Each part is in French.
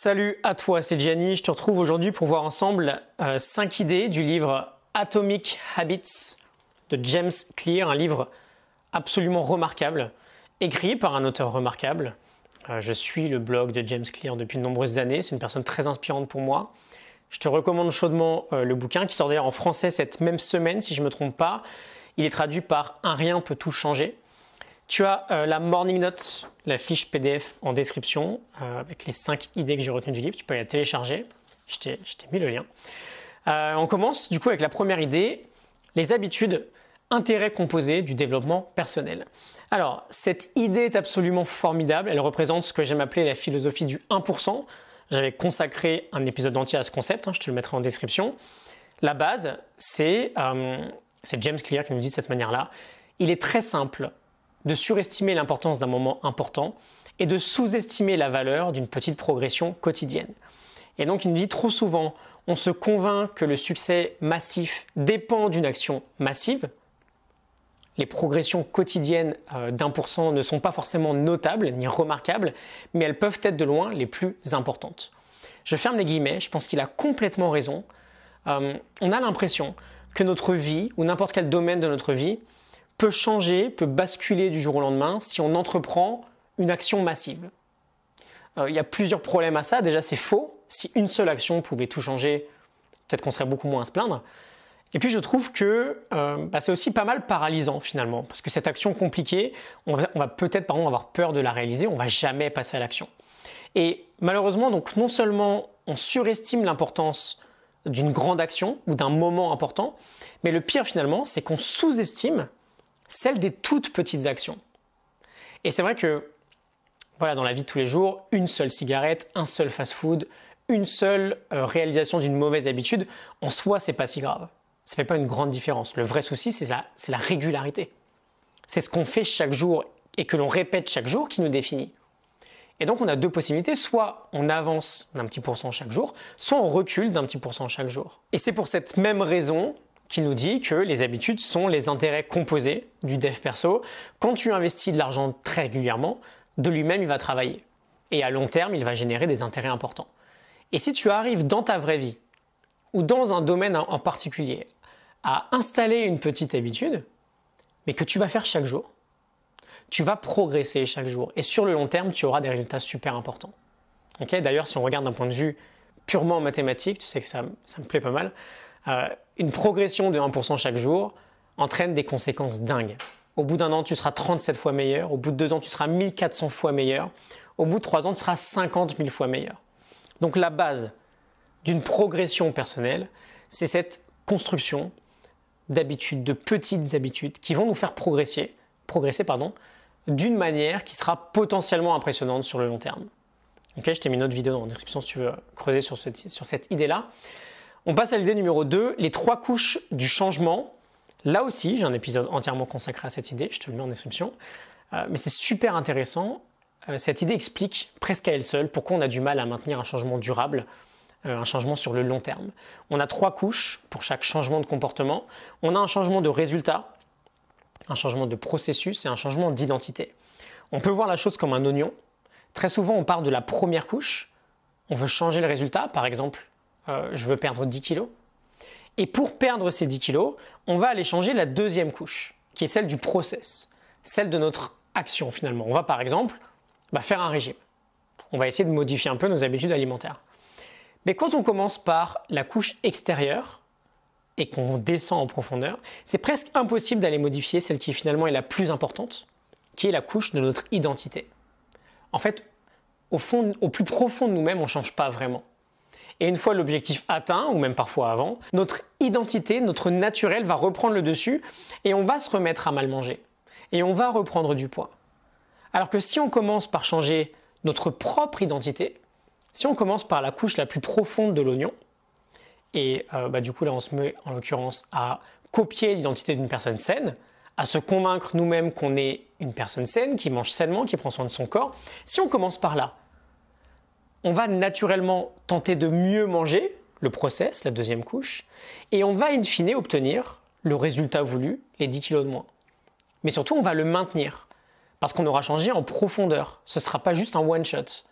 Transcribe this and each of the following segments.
Salut à toi, c'est Gianni. Je te retrouve aujourd'hui pour voir ensemble euh, cinq 5 idées du livre Atomic Habits de James Clear, un livre absolument remarquable, écrit par un auteur remarquable. Euh, je suis le blog de James Clear depuis de nombreuses années, c'est une personne très inspirante pour moi. Je te recommande chaudement euh, le bouquin qui sort d'ailleurs en français cette même semaine si je ne me trompe pas. Il est traduit par Un rien peut tout changer. Tu as euh, la morning note, la fiche PDF en description, euh, avec les 5 idées que j'ai retenues du livre. Tu peux la télécharger. Je t'ai mis le lien. Euh, on commence du coup avec la première idée, les habitudes, intérêts composés du développement personnel. Alors, cette idée est absolument formidable. Elle représente ce que j'aime appeler la philosophie du 1%. J'avais consacré un épisode entier à ce concept, hein, je te le mettrai en description. La base, c'est James Clear qui nous dit de cette manière-là. Il est très simple de surestimer l'importance d'un moment important et de sous-estimer la valeur d'une petite progression quotidienne. Et donc il nous dit trop souvent, on se convainc que le succès massif dépend d'une action massive. Les progressions quotidiennes euh, d'un pour cent ne sont pas forcément notables ni remarquables, mais elles peuvent être de loin les plus importantes. Je ferme les guillemets, je pense qu'il a complètement raison. Euh, on a l'impression que notre vie, ou n'importe quel domaine de notre vie, peut changer, peut basculer du jour au lendemain si on entreprend une action massive. Euh, il y a plusieurs problèmes à ça. Déjà, c'est faux. Si une seule action pouvait tout changer, peut-être qu'on serait beaucoup moins à se plaindre. Et puis je trouve que euh, bah, c'est aussi pas mal paralysant finalement, parce que cette action compliquée, on va, peut-être par avoir peur de la réaliser, on va jamais passer à l'action. Et malheureusement, donc non seulement on surestime l'importance d'une grande action ou d'un moment important, mais le pire finalement, c'est qu'on sous-estime celle des toutes petites actions. Et c'est vrai que voilà, dans la vie de tous les jours, une seule cigarette, un seul fast-food, une seule euh, réalisation d'une mauvaise habitude, en soi, c'est pas si grave. Ça fait pas une grande différence. Le vrai souci, c'est la, la régularité. C'est ce qu'on fait chaque jour et que l'on répète chaque jour qui nous définit. Et donc on a deux possibilités, soit on avance d'un petit pourcent chaque jour, soit on recule d'un petit pourcent chaque jour. Et c'est pour cette même raison qui nous dit que les habitudes sont les intérêts composés du dev perso. Quand tu investis de l'argent très régulièrement, de lui-même il va travailler. Et à long terme, il va générer des intérêts importants. Et si tu arrives dans ta vraie vie, ou dans un domaine en particulier, à installer une petite habitude, mais que tu vas faire chaque jour, tu vas progresser chaque jour. Et sur le long terme, tu auras des résultats super importants. Okay D'ailleurs, si on regarde d'un point de vue purement mathématique, tu sais que ça, ça me plaît pas mal, euh, une progression de 1% chaque jour entraîne des conséquences dingues. Au bout d'un an, tu seras 37 fois meilleur. Au bout de deux ans, tu seras 1400 fois meilleur. Au bout de trois ans, tu seras 50 000 fois meilleur. Donc la base d'une progression personnelle, c'est cette construction d'habitudes, de petites habitudes qui vont nous faire progresser, progresser pardon, d'une manière qui sera potentiellement impressionnante sur le long terme. je t'ai mis une autre vidéo dans la description si tu veux creuser sur cette idée-là. On passe à l'idée numéro 2, les trois couches du changement. Là aussi, j'ai un épisode entièrement consacré à cette idée, je te le mets en description. Euh, mais c'est super intéressant. Euh, cette idée explique presque à elle seule pourquoi on a du mal à maintenir un changement durable, euh, un changement sur le long terme. On a trois couches pour chaque changement de comportement. On a un changement de résultat, un changement de processus et un changement d'identité. On peut voir la chose comme un oignon. Très souvent, on part de la première couche. On veut changer le résultat, par exemple euh, je veux perdre 10 kilos. Et pour perdre ces 10 kilos, on va aller changer la deuxième couche, qui est celle du process, celle de notre action finalement. On va par exemple bah, faire un régime. On va essayer de modifier un peu nos habitudes alimentaires. Mais quand on commence par la couche extérieure et qu'on descend en profondeur, c'est presque impossible d'aller modifier celle qui finalement est la plus importante, qui est la couche de notre identité. En fait, au fond, au plus profond de nous-mêmes, on ne change pas vraiment. Et une fois l'objectif atteint, ou même parfois avant, notre identité, notre naturel va reprendre le dessus et on va se remettre à mal manger. Et on va reprendre du poids. Alors que si on commence par changer notre propre identité, si on commence par la couche la plus profonde de l'oignon, et euh, bah, du coup là on se met en l'occurrence à copier l'identité d'une personne saine, à se convaincre nous-mêmes qu'on est une personne saine, qui mange sainement, qui prend soin de son corps, si on commence par là, on va naturellement tenter de mieux manger, le process, la deuxième couche, et on va in fine obtenir le résultat voulu, les 10 kilos de moins. Mais surtout, on va le maintenir, parce qu'on aura changé en profondeur. Ce ne sera pas juste un one-shot.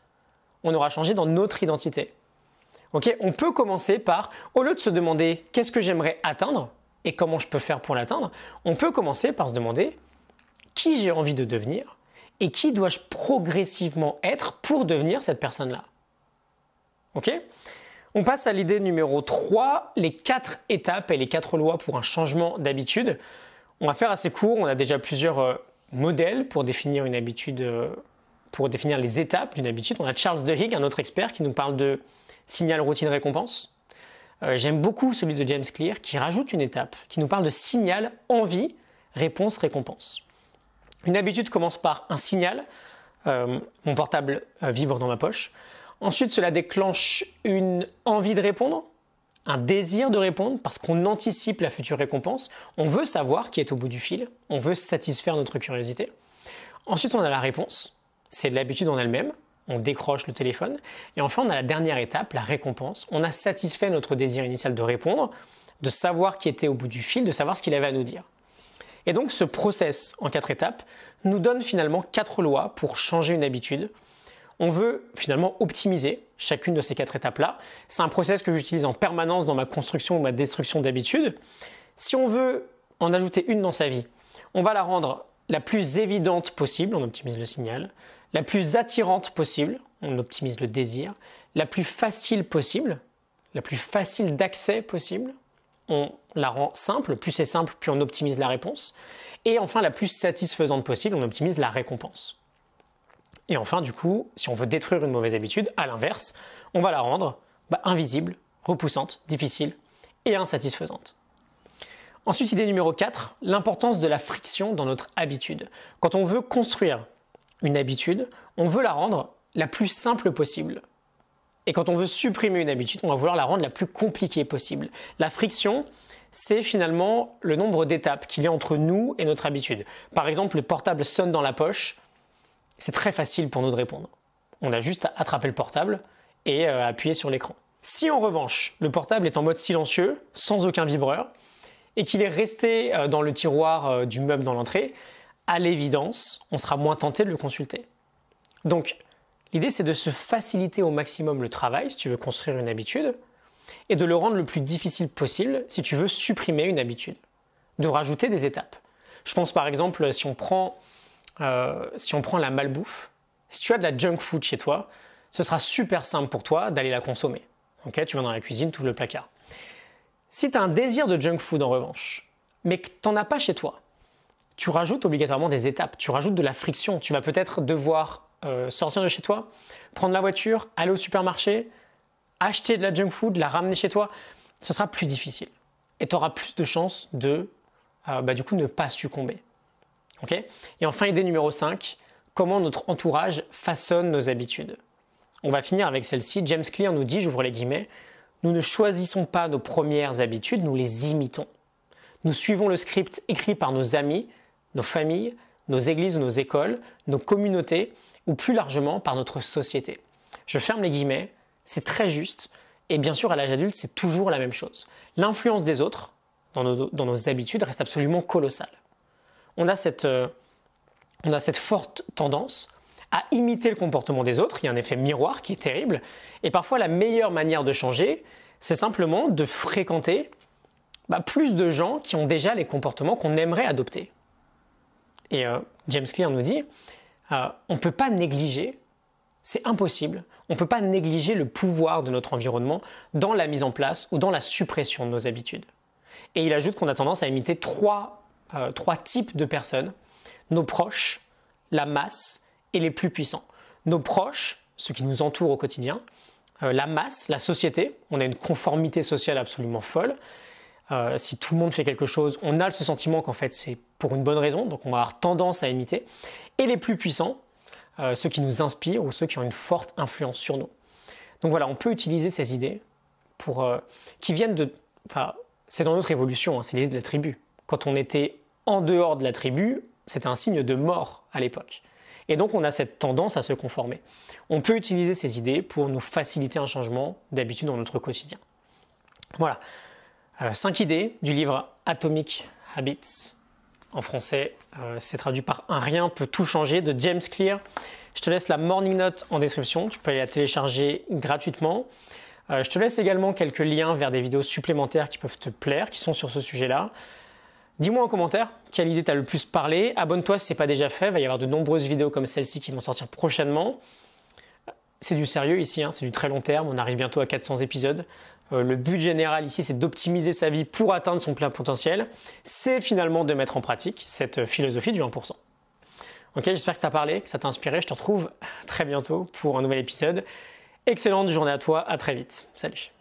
On aura changé dans notre identité. on peut commencer par, au lieu de se demander qu'est-ce que j'aimerais atteindre et comment je peux faire pour l'atteindre, on peut commencer par se demander qui j'ai envie de devenir et qui dois-je progressivement être pour devenir cette personne-là. On passe à l'idée numéro 3, les quatre étapes et les quatre lois pour un changement d'habitude. On va faire assez court, on a déjà plusieurs euh, modèles pour définir une habitude, euh, pour définir les étapes d'une habitude. On a Charles de Higg, un autre expert, qui nous parle de signal routine récompense. Euh, j'aime beaucoup celui de James Clear qui rajoute une étape qui nous parle de signal envie réponse récompense. Une habitude commence par un signal. mon portable vibre dans ma poche. Ensuite, cela déclenche une envie de répondre, un désir de répondre parce qu'on anticipe la future récompense. On veut savoir qui est au bout du fil. On veut satisfaire notre curiosité. Ensuite, on a la réponse. C'est l'habitude en elle-même. On décroche le téléphone. Et enfin, on a la dernière étape, la récompense. On a satisfait notre désir initial de répondre, de savoir qui était au bout du fil, de savoir ce qu'il avait à nous dire. Et donc, ce process en quatre étapes nous donne finalement quatre lois pour changer une habitude, on veut finalement optimiser chacune de ces quatre étapes-là. C'est un process que j'utilise en permanence dans ma construction ou ma destruction d'habitude. Si on veut en ajouter une dans sa vie, on va la rendre la plus évidente possible, on optimise le signal, la plus attirante possible, on optimise le désir, la plus facile possible, la plus facile d'accès possible, on la rend simple, plus c'est simple, plus on optimise la réponse, et enfin la plus satisfaisante possible, on optimise la récompense. Et enfin, du coup, si on veut détruire une mauvaise habitude, à l'inverse, on va la rendre bah, invisible, repoussante, difficile et insatisfaisante. Ensuite, idée numéro 4, l'importance de la friction dans notre habitude. Quand on veut construire une habitude, on veut la rendre la plus simple possible. Et quand on veut supprimer une habitude, on va vouloir la rendre la plus compliquée possible. La friction, c'est finalement le nombre d'étapes qu'il y a entre nous et notre habitude. Par exemple, le portable sonne dans la poche, c'est très facile pour nous de répondre. On a juste à attraper le portable et euh, appuyer sur l'écran. Si en revanche le portable est en mode silencieux, sans aucun vibreur, et qu'il est resté euh, dans le tiroir euh, du meuble dans l'entrée, à l'évidence, on sera moins tenté de le consulter. Donc, l'idée c'est de se faciliter au maximum le travail si tu veux construire une habitude, et de le rendre le plus difficile possible si tu veux supprimer une habitude, de rajouter des étapes. Je pense par exemple si on prend euh, si on prend la malbouffe, si tu as de la junk food chez toi, ce sera super simple pour toi d'aller la consommer. Okay tu vas dans la cuisine, tu ouvres le placard. Si tu as un désir de junk food en revanche, mais que tu n'en as pas chez toi, tu rajoutes obligatoirement des étapes, tu rajoutes de la friction. Tu vas peut-être devoir euh, sortir de chez toi, prendre la voiture, aller au supermarché, acheter de la junk food, la ramener chez toi. Ce sera plus difficile et tu auras plus de chances de euh, bah, du coup ne pas succomber et enfin, idée numéro 5, comment notre entourage façonne nos habitudes. On va finir avec celle-ci. James Clear nous dit, j'ouvre les guillemets, nous ne choisissons pas nos premières habitudes, nous les imitons. Nous suivons le script écrit par nos amis, nos familles, nos églises nos écoles, nos communautés ou plus largement par notre société. Je ferme les guillemets, c'est très juste et bien sûr à l'âge adulte c'est toujours la même chose. L'influence des autres dans nos habitudes reste absolument colossale on a cette, euh, on a cette forte tendance à imiter le comportement des autres. Il y a un effet miroir qui est terrible. Et parfois, la meilleure manière de changer, c'est simplement de fréquenter bah, plus de gens qui ont déjà les comportements qu'on aimerait adopter. Et euh, James Clear nous dit, euh, on ne peut pas négliger, c'est impossible, on ne peut pas négliger le pouvoir de notre environnement dans la mise en place ou dans la suppression de nos habitudes. Et il ajoute qu'on a tendance à imiter trois euh, trois types de personnes. Nos proches, la masse et les plus puissants. Nos proches, ceux qui nous entourent au quotidien, euh, la masse, la société, on a une conformité sociale absolument folle. Euh, si tout le monde fait quelque chose, on a ce sentiment qu'en fait c'est pour une bonne raison, donc on va avoir tendance à imiter. Et les plus puissants, ceux qui nous inspirent ou ceux qui ont une forte influence sur nous. Donc voilà, on peut utiliser ces idées pour, qui viennent de... Enfin, c'est dans notre évolution, hein, c'est l'idée de la tribu. Quand on était en dehors de la tribu, c'était un signe de mort à l'époque. Et donc on a cette tendance à se conformer. On peut utiliser ces idées pour nous faciliter un changement d'habitude dans notre quotidien. Voilà. Euh, cinq idées du livre Atomic Habits. En français, euh, c'est traduit par Un rien peut tout changer de James Clear. Je te laisse la morning note en description. Tu peux aller la télécharger gratuitement. Euh, je te laisse également quelques liens vers des vidéos supplémentaires qui peuvent te plaire, qui sont sur ce sujet-là. Dis-moi en commentaire quelle idée t'a le plus parlé. Abonne-toi si ce n'est pas déjà fait. Il va y avoir de nombreuses vidéos comme celle-ci qui vont sortir prochainement. C'est du sérieux ici, hein. c'est du très long terme. On arrive bientôt à 400 épisodes. Euh, le but général ici, c'est d'optimiser sa vie pour atteindre son plein potentiel. C'est finalement de mettre en pratique cette euh, philosophie du 1%. Ok, j'espère que ça t'a parlé, que ça t'a inspiré. Je te retrouve très bientôt pour un nouvel épisode. Excellente journée à toi, à très vite. Salut.